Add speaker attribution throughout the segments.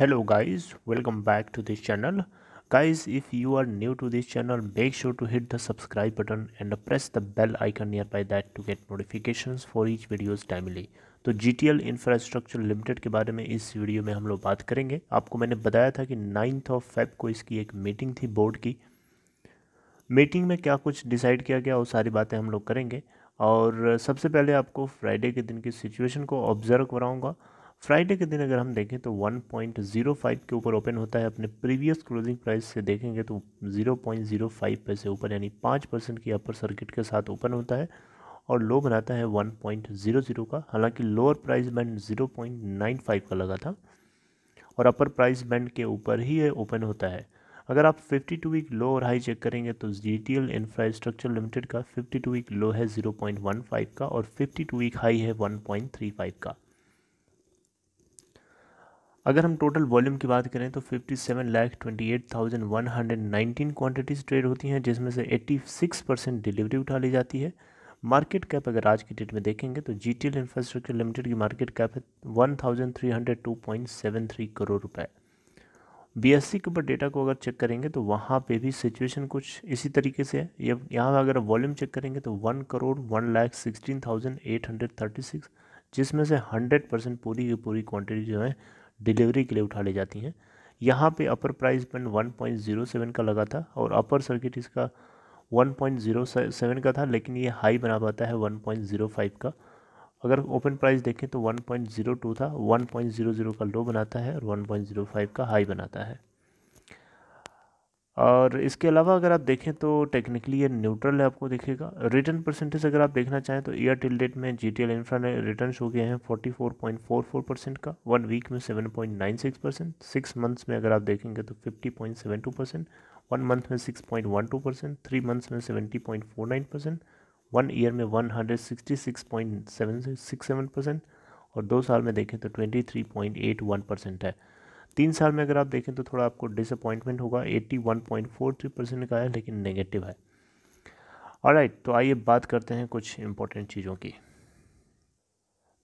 Speaker 1: hello guys welcome back to this channel guys if you are new to this channel make sure to hit the subscribe button and press the bell icon nearby that to get notifications for each videos timely तो G T L infrastructure limited के बारे में इस video में हम लोग बात करेंगे आपको मैंने बताया था कि नाइन्थ ऑफ फेब को इसकी एक मीटिंग थी बोर्ड की मीटिंग में क्या कुछ डिसाइड किया गया वो सारी बातें हम लोग करेंगे और सबसे पहले आपको फ्राइडे के दिन की सिचुएशन को ऑब्ज़र्व कराऊंगा फ्राइडे के दिन अगर हम देखें तो 1.05 के ऊपर ओपन होता है अपने प्रीवियस क्लोजिंग प्राइस से देखेंगे तो 0.05 पैसे ऊपर यानी पाँच परसेंट की अपर सर्किट के साथ ओपन होता है और लो बनाता है 1.00 का हालांकि लोअर प्राइस बैंड 0.95 का लगा था और अपर प्राइस बैंड के ऊपर ही ये ओपन होता है अगर आप 52 वीक लो और हाई चेक करेंगे तो G T L infrastructure limited का 52 वीक लो है 0.15 का और 52 वीक हाई है 1.35 का अगर हम टोटल वॉल्यूम की बात करें तो 57 lakh twenty eight thousand one hundred nineteen quantities trade होती हैं जिसमें से 86 परसेंट डिलीवरी उठा ली जाती है मार्केट कैप अगर आज की डेट में देखेंगे तो G T L infrastructure limited की मार्केट कैप है one thousand three hundred two point seven three crore रुपए बी एस सी के ऊपर डेटा को अगर चेक करेंगे तो वहाँ पे भी सिचुएशन कुछ इसी तरीके से है ये यहाँ अगर वॉल्यूम चेक करेंगे तो one crore one lakh sixteen thousand eight hundred thirty six जिसमें से हंड्रेड परसेंट पूरी की पूरी क्वान्टिटी जो है डिलीवरी के लिए उठा ली जाती हैं यहाँ पे अपर प्राइस बैंड 1.07 का लगा था और अपर सर्किट इसका 1.07 का था लेकिन ये हाई बना पाता है 1.05 का अगर ओपन प्राइस देखें तो 1.02 था 1.00 का लो बनाता है और 1.05 का हाई बनाता है और इसके अलावा अगर आप देखें तो टेक्निकली ये न्यूट्रल है आपको देखेगा रिटर्न परसेंटेज अगर आप देखना चाहें तो ईयर टिल डेट में जी टी एल इंफ्रा ने रिटर्न शो किए हैं 44.44 परसेंट का वन वीक में 7.96 परसेंट सिक्स मंथ्स में अगर आप देखेंगे तो 50.72 परसेंट वन मंथ में 6.12 परसेंट थ्री मंथ्स में 70.49 परसेंट वन ईयर में 166.767 परसेंट और दो साल में देखें तो 23.81 परसेंट है तीन साल में अगर आप देखें तो थोड़ा आपको डिसअपॉइंटमेंट होगा eighty one point four three percent का है लेकिन नेगेटिव है और राइट तो आइए बात करते हैं कुछ इम्पोर्टेंट चीज़ों की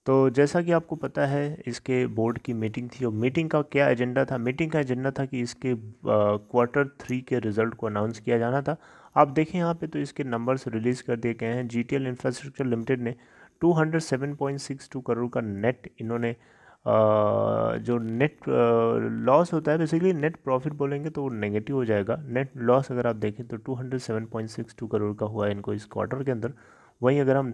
Speaker 1: तो जैसा कि आपको पता है इसके बोर्ड की मीटिंग थी और मीटिंग का क्या एजेंडा था मीटिंग का एजेंडा था कि इसके क्वार्टर थ्री के रिज़ल्ट को अनाउंस किया जाना था आप देखें यहाँ पे तो इसके नंबर्स रिलीज़ कर दिए गए हैं जी इंफ्रास्ट्रक्चर लिमिटेड ने 207.62 करोड़ का नेट इन्होंने जो नेट लॉस होता है बेसिकली नेट प्रॉफिट बोलेंगे तो वो नेगेटिव हो जाएगा नेट लॉस अगर आप देखें तो 207.62 करोड़ का हुआ है इनको इस क्वार्टर के अंदर वहीं अगर हम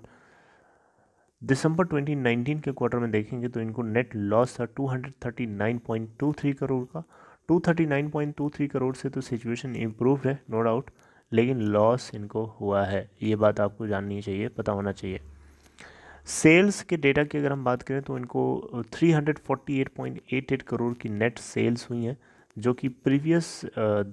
Speaker 1: दिसंबर 2019 के क्वार्टर में देखेंगे तो इनको नेट लॉस था 239.23 करोड़ का 239.23 करोड़ से तो सिचुएशन इम्प्रूव है नो no डाउट लेकिन लॉस इनको हुआ है ये बात आपको जाननी चाहिए पता होना चाहिए सेल्स के डेटा की अगर हम बात करें तो इनको 348.88 करोड़ की नेट सेल्स हुई हैं जो कि प्रीवियस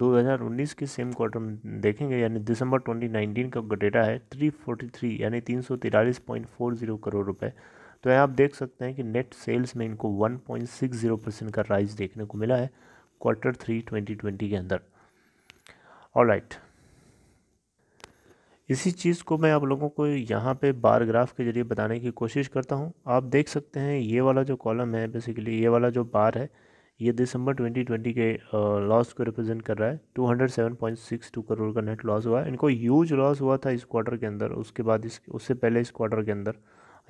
Speaker 1: 2019 के सेम क्वार्टर में देखेंगे यानी दिसंबर 2019 का डेटा है 343 यानी 343.40 करोड़ रुपए तो यहाँ आप देख सकते हैं कि नेट सेल्स में इनको 1.60 परसेंट का राइज देखने को मिला है क्वार्टर थ्री 2020 के अंदर ऑल राइट right. इसी चीज़ को मैं आप लोगों को यहाँ पे बार ग्राफ के ज़रिए बताने की कोशिश करता हूँ आप देख सकते हैं ये वाला जो कॉलम है बेसिकली ये वाला जो बार है ये दिसंबर 2020 के लॉस को रिप्रेजेंट कर रहा है 207.62 करोड़ का नेट लॉस हुआ है इनको ह्यूज लॉस हुआ था इस क्वार्टर के अंदर उसके बाद इस उससे पहले इस क्वार्टर के अंदर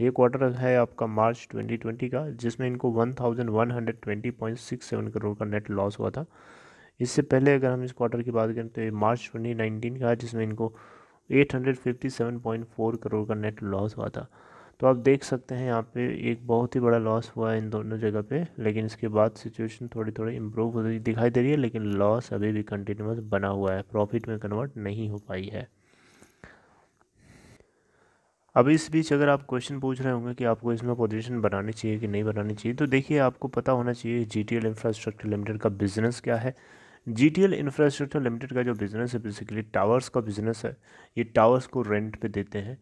Speaker 1: ये क्वार्टर है आपका मार्च 2020 का जिसमें इनको 1120.67 करोड़ का नेट लॉस हुआ था इससे पहले अगर हम इस क्वार्टर की बात करें तो ये मार्च 2019 का जिसमें इनको 857.4 करोड़ का नेट लॉस हुआ था तो आप देख सकते हैं यहाँ पे एक बहुत ही बड़ा लॉस हुआ है इन दोनों जगह पे लेकिन इसके बाद सिचुएशन थोड़ी थोड़ी इम्प्रूव हो रही दिखाई दे रही है लेकिन लॉस अभी भी कंटिन्यूस बना हुआ है प्रॉफिट में कन्वर्ट नहीं हो पाई है अब इस बीच अगर आप क्वेश्चन पूछ रहे होंगे कि आपको इसमें पोजीशन बनानी चाहिए कि नहीं बनानी चाहिए तो देखिए आपको पता होना चाहिए G T L infrastructure limited का बिज़नेस क्या है G T L infrastructure limited का जो बिज़नेस है बेसिकली टावर्स का बिज़नेस है ये टावर्स को रेंट पे देते हैं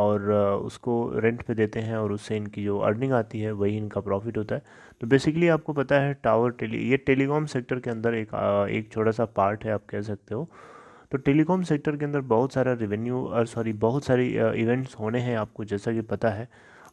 Speaker 1: और उसको रेंट पे देते हैं और उससे इनकी जो अर्निंग आती है वही इनका प्रॉफिट होता है तो बेसिकली आपको पता है टावर टेली ये टेलीकॉम सेक्टर के अंदर एक एक छोटा सा पार्ट है आप कह सकते हो तो टेलीकॉम सेक्टर के अंदर बहुत सारा रेवेन्यू सॉरी बहुत सारी इवेंट्स होने हैं आपको जैसा कि पता है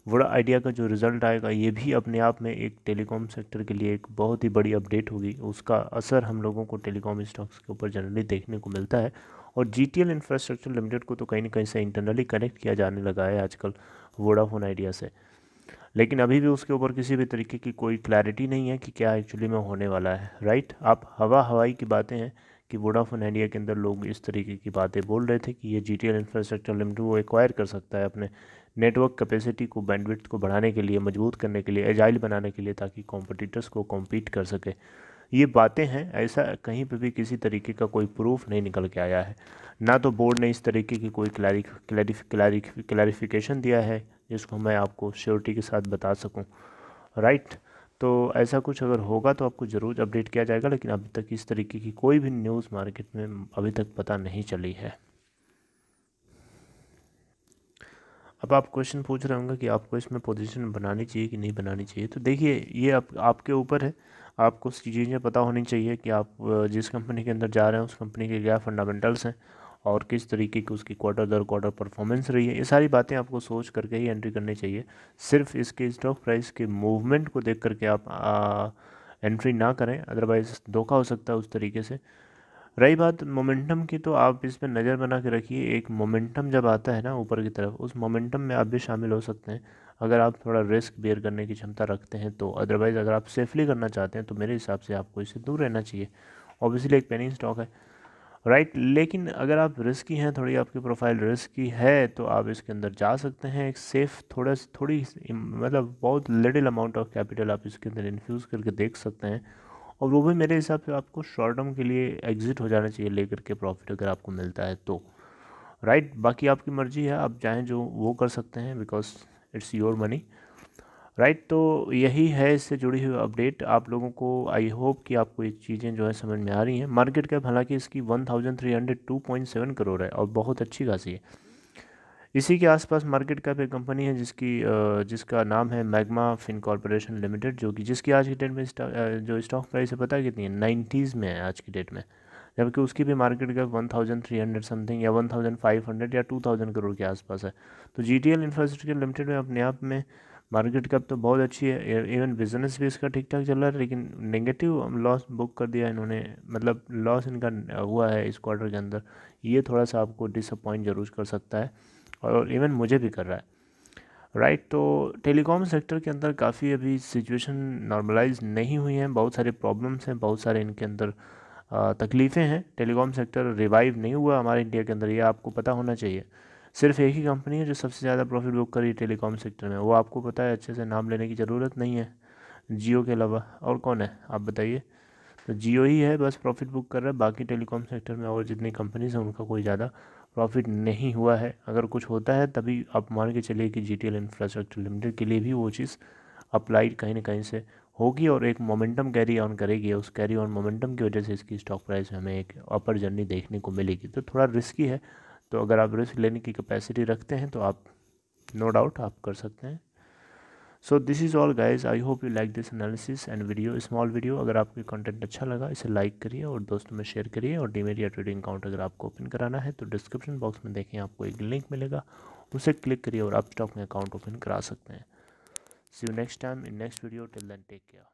Speaker 1: वोडा आइडिया का जो रिज़ल्ट आएगा ये भी अपने आप में एक टेलीकॉम सेक्टर के लिए एक बहुत ही बड़ी अपडेट होगी उसका असर हम लोगों को टेलीकॉम स्टॉक्स के ऊपर जनरली देखने को मिलता है और G T L infrastructure limited को तो कहीं ना कहीं से इंटरनली कनेक्ट किया जाने लगा है आजकल वोडाफोन आइडिया से लेकिन अभी भी उसके ऊपर किसी भी तरीके की कोई क्लैरिटी नहीं है कि क्या एक्चुअली में होने वाला है राइट आप हवा हवाई की बातें हैं कि वोडाफोन आइडिया के अंदर लोग इस तरीके की बातें बोल रहे थे कि ये G T L infrastructure limited वो एक्वायर कर सकता है अपने नेटवर्क कैपेसिटी को बैंडविड्थ को बढ़ाने के लिए मजबूत करने के लिए एजाइल बनाने के लिए ताकि कॉम्पिटिटर्स को कॉम्पीट कर सके ये बातें हैं ऐसा कहीं पर भी किसी तरीके का कोई प्रूफ नहीं निकल के आया है ना तो बोर्ड ने इस तरीके की कोई क्लैरिक क्लैरिफिकेशन दिया है जिसको मैं आपको श्योरिटी के साथ बता सकूँ राइट तो ऐसा कुछ अगर होगा तो आपको ज़रूर अपडेट किया जाएगा लेकिन अभी तक इस तरीके की कोई भी न्यूज़ मार्केट में अभी तक पता नहीं चली है अब आप क्वेश्चन पूछ रहे होंगे कि आपको इसमें पोजीशन बनानी चाहिए कि नहीं बनानी चाहिए तो देखिए ये आप आपके ऊपर है आपको उसकी चीज़ें पता होनी चाहिए कि आप जिस कंपनी के अंदर जा रहे हैं उस कंपनी के क्या फंडामेंटल्स हैं और किस तरीके की उसकी क्वार्टर दर क्वार्टर परफॉर्मेंस रही है ये सारी बातें आपको सोच करके ही एंट्री करनी चाहिए सिर्फ इसके स्टॉक प्राइस के मूवमेंट को देख करके आप आ, एंट्री ना करें अदरवाइज़ धोखा हो सकता है उस तरीके से रही बात मोमेंटम की तो आप इस पर नज़र बना के रखिए एक मोमेंटम जब आता है ना ऊपर की तरफ उस मोमेंटम में आप भी शामिल हो सकते हैं अगर आप थोड़ा रिस्क बेयर करने की क्षमता रखते हैं तो अदरवाइज़ अगर आप सेफली करना चाहते हैं तो मेरे हिसाब से आपको इससे दूर रहना चाहिए ऑब्वियसली एक पेनिंग स्टॉक है राइट right, लेकिन अगर आप रिस्की हैं थोड़ी आपकी प्रोफाइल रिस्की है तो आप इसके अंदर जा सकते हैं एक सेफ़ थोड़ा थोड़ी मतलब बहुत लिटिल अमाउंट ऑफ कैपिटल आप इसके अंदर इन्फ्यूज़ करके देख सकते हैं और वो भी मेरे हिसाब से आपको शॉर्ट टर्म के लिए एग्ज़िट हो जाना चाहिए लेकर के प्रॉफिट अगर आपको मिलता है तो राइट right, बाकी आपकी मर्ज़ी है आप चाहें जो वो कर सकते हैं because it's your money right तो यही है इससे जुड़ी हुई अपडेट आप लोगों को आई होप कि आपको ये चीज़ें जो है समझ में आ रही हैं मार्केट कैप हालांकि इसकी one thousand three hundred two point seven crore है और बहुत अच्छी खासी है इसी के आसपास मार्केट कैप एक कंपनी है जिसकी जिसका नाम है मैग्मा फिन कॉरपोरेशन लिमिटेड जो कि जिसकी आज की डेट में जो स्टॉक प्राइस है पता कितनी है नाइन्टीज़ में है आज की डेट में जबकि उसकी भी market cap one thousand three hundred something या वन थाउजेंड फाइव हंड्रेड या टू थाउजेंड करोड़ के आसपास है तो G T L infrastructure limited में अपने आप में मार्केट कैप तो बहुत अच्छी है इवन बिजनेस भी इसका ठीक ठाक चल रहा है लेकिन नेगेटिव लॉस बुक कर दिया इन्होंने मतलब लॉस इनका हुआ है इस क्वार्टर के अंदर ये थोड़ा सा आपको डिसअपॉइंट जरूर कर सकता है और इवन मुझे भी कर रहा है राइट right, तो टेलीकॉम सेक्टर के अंदर काफ़ी अभी सिचुएशन नॉर्मलाइज नहीं हुई हैं बहुत सारे प्रॉब्लम्स हैं बहुत सारे इनके अंदर तकलीफ़ें हैं टेलीकॉम सेक्टर रिवाइव नहीं हुआ हमारे इंडिया के अंदर ये आपको पता होना चाहिए सिर्फ एक ही कंपनी है जो सबसे ज़्यादा प्रॉफिट बुक करी टेलीकॉम सेक्टर में वो आपको पता है अच्छे से नाम लेने की ज़रूरत नहीं है जियो के अलावा और कौन है आप बताइए तो जियो ही है बस प्रॉफिट बुक कर रहा है बाकी टेलीकॉम सेक्टर में और जितनी कंपनीज हैं उनका कोई ज़्यादा प्रॉफिट नहीं हुआ है अगर कुछ होता है तभी आप मान के चलिए कि G T L infrastructure limited के लिए भी वो चीज़ अप्लाइड कहीं ना कहीं से होगी और एक मोमेंटम कैरी ऑन करेगी उस कैरी ऑन मोमेंटम की वजह से इसकी स्टॉक प्राइस हमें एक अपर जर्नी देखने को मिलेगी तो थोड़ा रिस्की है तो अगर आप रिस्क लेने की कैपेसिटी रखते हैं तो आप नो no डाउट आप कर सकते हैं so this is all guys I hope you like this analysis and video small video अगर आपको कंटेंट अच्छा लगा इसे लाइक करिए और दोस्तों में शेयर करिए और या ट्रेडिंग अकाउंट अगर आपको ओपन कराना है तो डिस्क्रिप्शन बॉक्स में देखें आपको एक लिंक मिलेगा उसे क्लिक करिए और आप स्टॉक में अकाउंट ओपन करा सकते हैं see you next time in next video till then take care